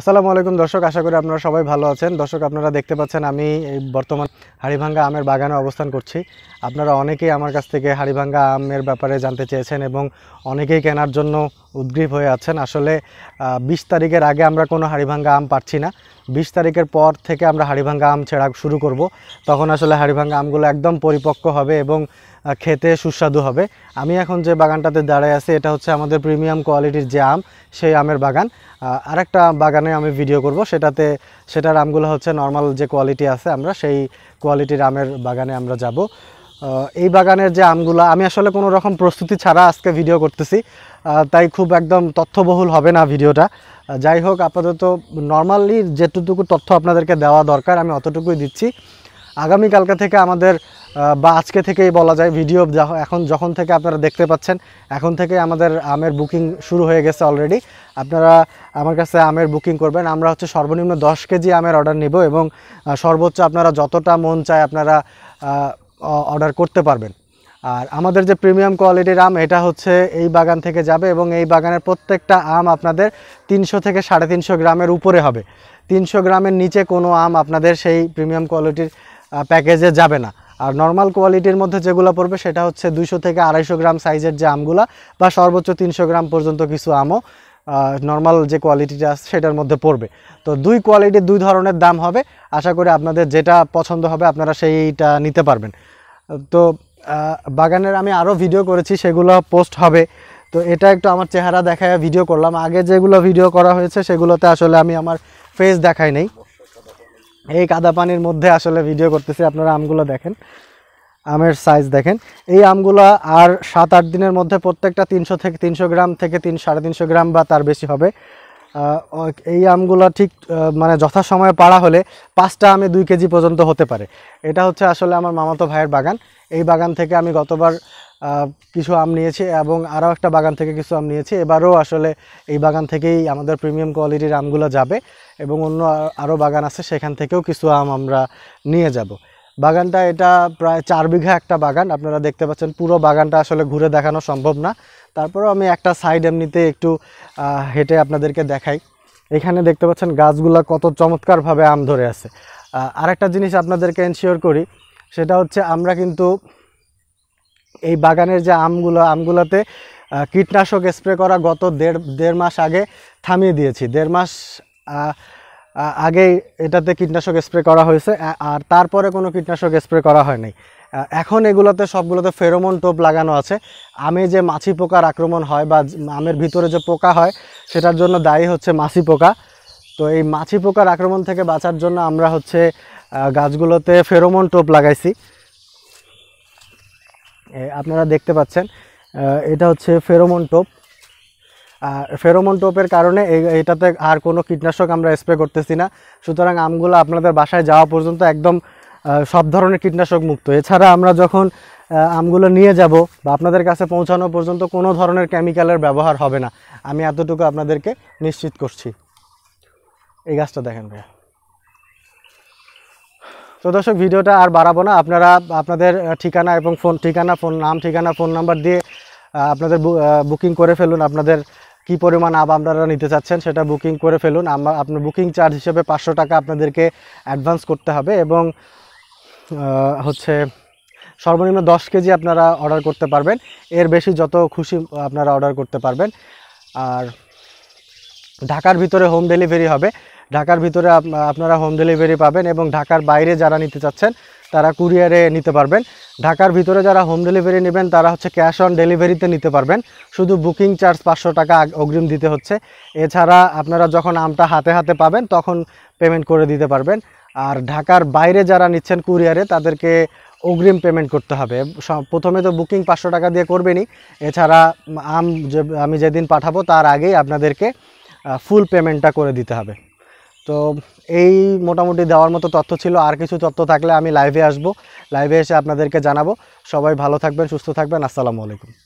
আসসালামু আলাইকুম দর্শক আশা করি আপনারা সবাই ভালো আছেন দর্শক আপনারা দেখতে পাচ্ছেন আমি বর্তমান হাড়িভাঙ্গা আমের বাগানে অবস্থান করছি আপনারা অনেকেই আমার কাছ থেকে হাড়িভাঙ্গা আমের ব্যাপারে জানতে চেয়েছেন এবং অনেকেই কেনার জন্য উদ্গ্রীব হয়ে আছেন আসলে বিশ তারিখের আগে আমরা কোনো হাড়িভাঙ্গা আম পাচ্ছি না বিশ তারিখের পর থেকে আমরা হাড়িভাঙ্গা আম ছেঁড়া শুরু করব তখন আসলে হাড়িভাঙ্গা আমগুলো একদম পরিপক্ক হবে এবং খেতে সুস্বাদু হবে আমি এখন যে বাগানটাতে দাঁড়ায় আছি এটা হচ্ছে আমাদের প্রিমিয়াম কোয়ালিটির যে আম সেই আমের বাগান আরেকটা বাগানে আমি ভিডিও করব সেটাতে সেটার আমগুলো হচ্ছে নর্মাল যে কোয়ালিটি আছে আমরা সেই কোয়ালিটির আমের বাগানে আমরা যাব এই বাগানের যে আমগুলো আমি আসলে কোনো রকম প্রস্তুতি ছাড়া আজকে ভিডিও করতেছি তাই খুব একদম তথ্যবহুল হবে না ভিডিওটা যাই হোক আপাতত নর্মালি যেটুকু তথ্য আপনাদেরকে দেওয়া দরকার আমি অতটুকুই দিচ্ছি আগামীকালকা থেকে আমাদের বা আজকে থেকেই বলা যায় ভিডিও এখন যখন থেকে আপনারা দেখতে পাচ্ছেন এখন থেকে আমাদের আমের বুকিং শুরু হয়ে গেছে অলরেডি আপনারা আমার কাছে আমের বুকিং করবেন আমরা হচ্ছে সর্বনিম্ন দশ কেজি আমের অর্ডার নেব এবং সর্বোচ্চ আপনারা যতটা মন চায় আপনারা অর্ডার করতে পারবেন আর আমাদের যে প্রিমিয়াম কোয়ালিটির আম এটা হচ্ছে এই বাগান থেকে যাবে এবং এই বাগানের প্রত্যেকটা আম আপনাদের তিনশো থেকে সাড়ে তিনশো গ্রামের উপরে হবে তিনশো গ্রামের নিচে কোনো আম আপনাদের সেই প্রিমিয়াম কোয়ালিটির প্যাকেজে যাবে না আর নর্মাল কোয়ালিটির মধ্যে যেগুলো পড়বে সেটা হচ্ছে দুশো থেকে আড়াইশো গ্রাম সাইজের যে আমগুলা বা সর্বোচ্চ তিনশো গ্রাম পর্যন্ত কিছু আমও নর্মাল যে কোয়ালিটিটা আছে সেটার মধ্যে পড়বে তো দুই কোয়ালিটির দুই ধরনের দাম হবে আশা করি আপনাদের যেটা পছন্দ হবে আপনারা সেইটা নিতে পারবেন তো বাগানের আমি আরও ভিডিও করেছি সেগুলো পোস্ট হবে তো এটা একটু আমার চেহারা দেখায় ভিডিও করলাম আগে যেগুলো ভিডিও করা হয়েছে সেগুলোতে আসলে আমি আমার ফেস দেখাই নেই এই কাদা পানির মধ্যে আসলে ভিডিও করতেছি আপনারা আমগুলো দেখেন আমের সাইজ দেখেন এই আমগুলা আর সাত আট দিনের মধ্যে প্রত্যেকটা তিনশো থেকে তিনশো গ্রাম থেকে তিন সাড়ে তিনশো গ্রাম বা তার বেশি হবে এই আমগুলা ঠিক মানে যথাসময়ে পাড়া হলে পাঁচটা আমে দুই কেজি পর্যন্ত হতে পারে এটা হচ্ছে আসলে আমার মামাতো ভাইয়ের বাগান এই বাগান থেকে আমি গতবার কিছু আম নিয়েছি এবং আরও একটা বাগান থেকে কিছু আম নিয়েছি এবারও আসলে এই বাগান থেকেই আমাদের প্রিমিয়াম কোয়ালিটির আমগুলো যাবে এবং অন্য আরও বাগান আছে সেখান থেকেও কিছু আম আমরা নিয়ে যাব বাগানটা এটা প্রায় চার বিঘা একটা বাগান আপনারা দেখতে পাচ্ছেন পুরো বাগানটা আসলে ঘুরে দেখানো সম্ভব না তারপরেও আমি একটা সাইড এমনিতে একটু হেঁটে আপনাদেরকে দেখাই এখানে দেখতে পাচ্ছেন গাছগুলো কত চমৎকারভাবে আম ধরে আছে আরেকটা জিনিস আপনাদেরকে এনশিওর করি সেটা হচ্ছে আমরা কিন্তু এই বাগানের যে আমগুলো আমগুলোতে কীটনাশক স্প্রে করা গত দেড় দেড় মাস আগে থামিয়ে দিয়েছি দেড় মাস আগে এটাতে কীটনাশক স্প্রে করা হয়েছে আর তারপরে কোনো কীটনাশক স্প্রে করা হয়নি এখন এগুলোতে সবগুলোতে ফেরোমন টোপ লাগানো আছে আমে যে মাছি পোকার আক্রমণ হয় বা আমের ভিতরে যে পোকা হয় সেটার জন্য দায়ী হচ্ছে মাছি পোকা তো এই মাছি পোকার আক্রমণ থেকে বাঁচার জন্য আমরা হচ্ছে গাছগুলোতে ফেরোমন টোপ লাগাইছি আপনারা দেখতে পাচ্ছেন এটা হচ্ছে ফেরোমন টোপ ফেরোমন টোপের কারণে এটাতে আর কোনো কীটনাশক আমরা স্প্রে করতেছি না সুতরাং আমগুলো আপনাদের বাসায় যাওয়া পর্যন্ত একদম সব ধরনের কীটনাশক মুক্ত এছাড়া আমরা যখন আমগুলো নিয়ে যাব বা আপনাদের কাছে পৌঁছানো পর্যন্ত কোনো ধরনের কেমিক্যালের ব্যবহার হবে না আমি এতটুকু আপনাদেরকে নিশ্চিত করছি এই গাছটা দেখেন ভাইয়া তো দর্শক ভিডিওটা আর বাড়াবো না আপনারা আপনাদের ঠিকানা এবং ফোন ঠিকানা ফোন নাম ঠিকানা ফোন নাম্বার দিয়ে আপনাদের বুকিং করে ফেলুন আপনাদের কি পরিমাণ আব আপনারা নিতে চাচ্ছেন সেটা বুকিং করে ফেলুন আমরা আপনার বুকিং চার্জ হিসেবে পাঁচশো টাকা আপনাদেরকে অ্যাডভান্স করতে হবে এবং হচ্ছে সর্বনিম্ন দশ কেজি আপনারা অর্ডার করতে পারবেন এর বেশি যত খুশি আপনারা অর্ডার করতে পারবেন আর ঢাকার ভিতরে হোম ডেলিভারি হবে ঢাকার ভিতরে আপনারা হোম ডেলিভারি পাবেন এবং ঢাকার বাইরে যারা নিতে চাচ্ছেন তারা কুরিয়ারে নিতে পারবেন ঢাকার ভিতরে যারা হোম ডেলিভারি নেবেন তারা হচ্ছে ক্যাশ অন ডেলিভারিতে নিতে পারবেন শুধু বুকিং চার্জ পাঁচশো টাকা অগ্রিম দিতে হচ্ছে এছাড়া আপনারা যখন আমটা হাতে হাতে পাবেন তখন পেমেন্ট করে দিতে পারবেন আর ঢাকার বাইরে যারা নিচ্ছেন কুরিয়ারে তাদেরকে অগ্রিম পেমেন্ট করতে হবে প্রথমে তো বুকিং পাঁচশো টাকা দিয়ে করবেনই এছাড়া আম আমি যেদিন পাঠাবো তার আগেই আপনাদেরকে ফুল পেমেন্টটা করে দিতে হবে তো এই মোটামুটি দেওয়ার মতো তথ্য ছিল আর কিছু তথ্য থাকলে আমি লাইভে আসব লাইভে এসে আপনাদেরকে জানাবো সবাই ভালো থাকবেন সুস্থ থাকবেন আসসালামু আলাইকুম